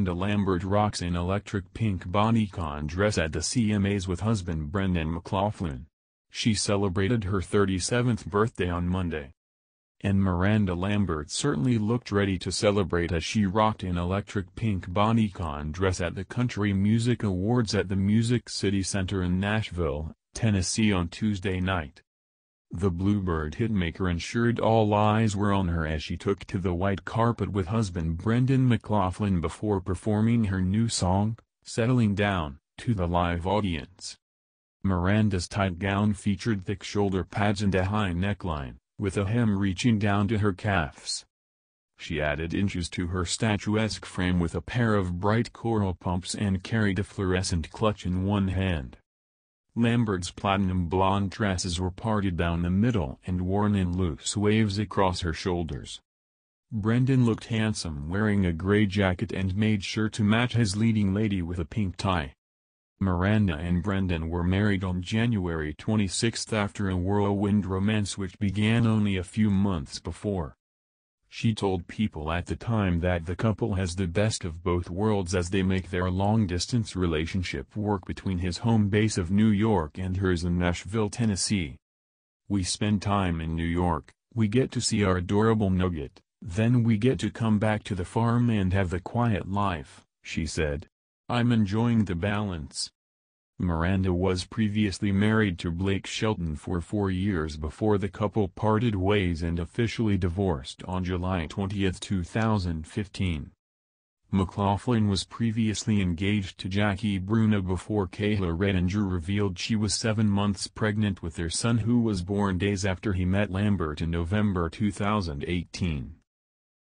Miranda Lambert rocks in electric pink con dress at the CMAs with husband Brendan McLaughlin. She celebrated her 37th birthday on Monday. And Miranda Lambert certainly looked ready to celebrate as she rocked an electric pink con dress at the Country Music Awards at the Music City Center in Nashville, Tennessee on Tuesday night. The Bluebird hitmaker ensured all eyes were on her as she took to the white carpet with husband Brendan McLaughlin before performing her new song, Settling Down, to the live audience. Miranda's tight gown featured thick shoulder pads and a high neckline, with a hem reaching down to her calves. She added inches to her statuesque frame with a pair of bright coral pumps and carried a fluorescent clutch in one hand. Lambert's platinum blonde tresses were parted down the middle and worn in loose waves across her shoulders. Brendan looked handsome wearing a gray jacket and made sure to match his leading lady with a pink tie. Miranda and Brendan were married on January 26 after a whirlwind romance which began only a few months before. She told People at the time that the couple has the best of both worlds as they make their long-distance relationship work between his home base of New York and hers in Nashville, Tennessee. We spend time in New York, we get to see our adorable nugget, then we get to come back to the farm and have the quiet life, she said. I'm enjoying the balance. Miranda was previously married to Blake Shelton for four years before the couple parted ways and officially divorced on July 20, 2015. McLaughlin was previously engaged to Jackie Bruno before Kayla Redinger revealed she was seven months pregnant with their son who was born days after he met Lambert in November 2018.